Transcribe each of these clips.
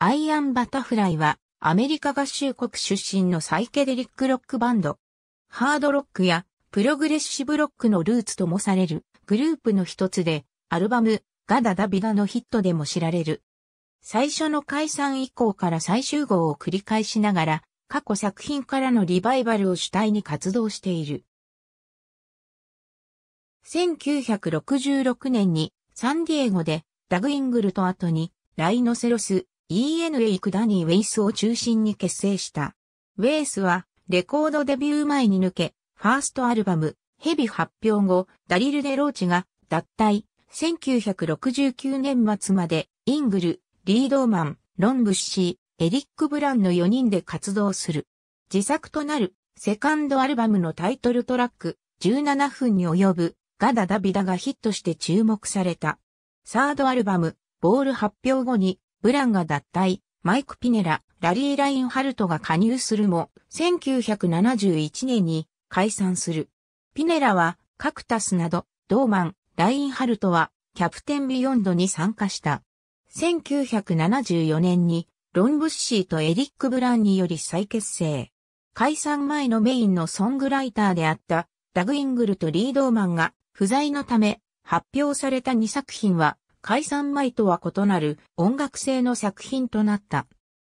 アイアンバタフライはアメリカ合衆国出身のサイケデリックロックバンド。ハードロックやプログレッシブロックのルーツともされるグループの一つでアルバムガダダビダのヒットでも知られる。最初の解散以降から最終号を繰り返しながら過去作品からのリバイバルを主体に活動している。1966年にサンディエゴでダグイングルと後にライノセロス、ENA クダニー・ウェイスを中心に結成した。ウェイスは、レコードデビュー前に抜け、ファーストアルバム、ヘビ発表後、ダリル・デ・ローチが、脱退、1969年末まで、イングル、リードーマン、ロンブッシー、エリック・ブランの4人で活動する。自作となる、セカンドアルバムのタイトルトラック、17分に及ぶ、ガダ・ダビダがヒットして注目された。サードアルバム、ボール発表後に、ブランが脱退、マイク・ピネラ、ラリー・ラインハルトが加入するも、1971年に解散する。ピネラは、カクタスなど、ドーマン、ラインハルトは、キャプテンビヨンドに参加した。1974年に、ロン・ブッシーとエリック・ブランにより再結成。解散前のメインのソングライターであった、ダグ・イングルとリードーマンが不在のため、発表された2作品は、解散前とは異なる音楽性の作品となった。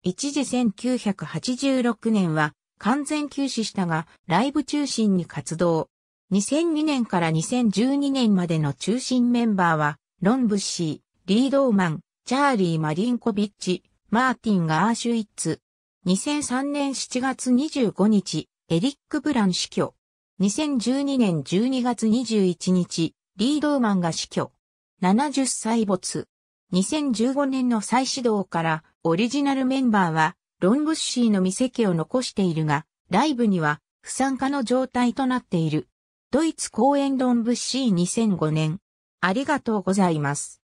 一時1986年は完全休止したが、ライブ中心に活動。2002年から2012年までの中心メンバーは、ロンブシー、リードーマン、チャーリー・マリンコビッチ、マーティン・ガーシュイッツ。2003年7月25日、エリック・ブラン死去。2012年12月21日、リードーマンが死去。70歳没。2015年の再始動からオリジナルメンバーはロンブッシーの未席を残しているが、ライブには不参加の状態となっている。ドイツ公演ロンブッシー2005年。ありがとうございます。